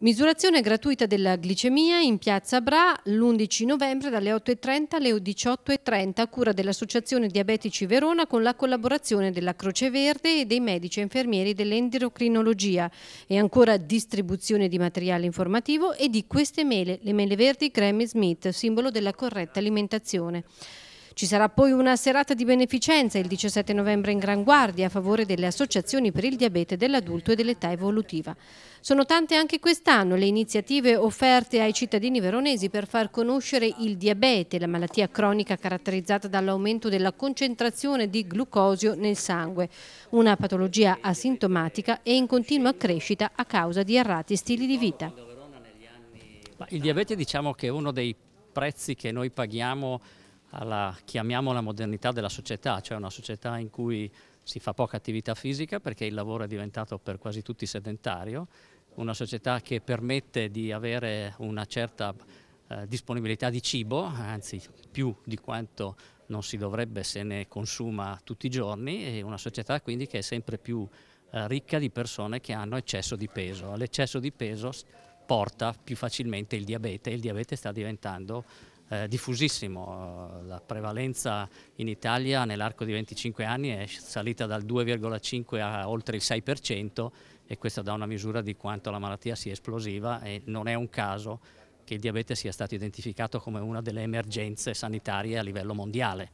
Misurazione gratuita della glicemia in piazza Bra l'11 novembre dalle 8.30 alle 18.30 a cura dell'Associazione Diabetici Verona con la collaborazione della Croce Verde e dei medici e infermieri dell'endocrinologia e ancora distribuzione di materiale informativo e di queste mele, le mele verdi Grammy Smith, simbolo della corretta alimentazione. Ci sarà poi una serata di beneficenza il 17 novembre in Gran Guardia a favore delle associazioni per il diabete dell'adulto e dell'età evolutiva. Sono tante anche quest'anno le iniziative offerte ai cittadini veronesi per far conoscere il diabete, la malattia cronica caratterizzata dall'aumento della concentrazione di glucosio nel sangue, una patologia asintomatica e in continua crescita a causa di errati stili di vita. Il diabete diciamo che è uno dei prezzi che noi paghiamo alla, chiamiamola, modernità della società, cioè una società in cui si fa poca attività fisica perché il lavoro è diventato per quasi tutti sedentario, una società che permette di avere una certa eh, disponibilità di cibo, anzi più di quanto non si dovrebbe se ne consuma tutti i giorni e una società quindi che è sempre più eh, ricca di persone che hanno eccesso di peso. L'eccesso di peso porta più facilmente il diabete e il diabete sta diventando eh, diffusissimo, eh, la prevalenza in Italia nell'arco di 25 anni è salita dal 2,5 a oltre il 6% e questa dà una misura di quanto la malattia sia esplosiva e non è un caso che il diabete sia stato identificato come una delle emergenze sanitarie a livello mondiale.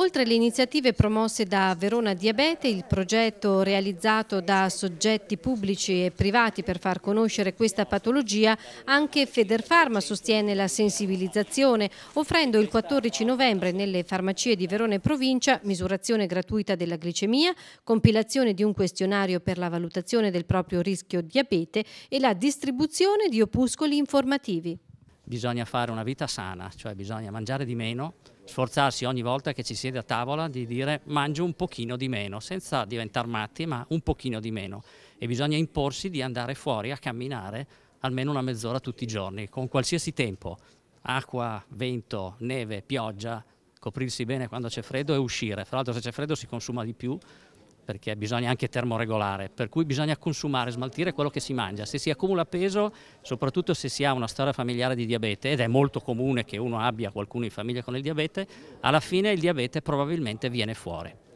Oltre alle iniziative promosse da Verona Diabete, il progetto realizzato da soggetti pubblici e privati per far conoscere questa patologia, anche Federfarma sostiene la sensibilizzazione, offrendo il 14 novembre nelle farmacie di Verona e provincia misurazione gratuita della glicemia, compilazione di un questionario per la valutazione del proprio rischio diabete e la distribuzione di opuscoli informativi bisogna fare una vita sana, cioè bisogna mangiare di meno, sforzarsi ogni volta che ci siede a tavola di dire mangio un pochino di meno, senza diventare matti, ma un pochino di meno. E bisogna imporsi di andare fuori a camminare almeno una mezz'ora tutti i giorni, con qualsiasi tempo, acqua, vento, neve, pioggia, coprirsi bene quando c'è freddo e uscire. Fra l'altro se c'è freddo si consuma di più, perché bisogna anche termoregolare, per cui bisogna consumare, smaltire quello che si mangia. Se si accumula peso, soprattutto se si ha una storia familiare di diabete, ed è molto comune che uno abbia qualcuno in famiglia con il diabete, alla fine il diabete probabilmente viene fuori.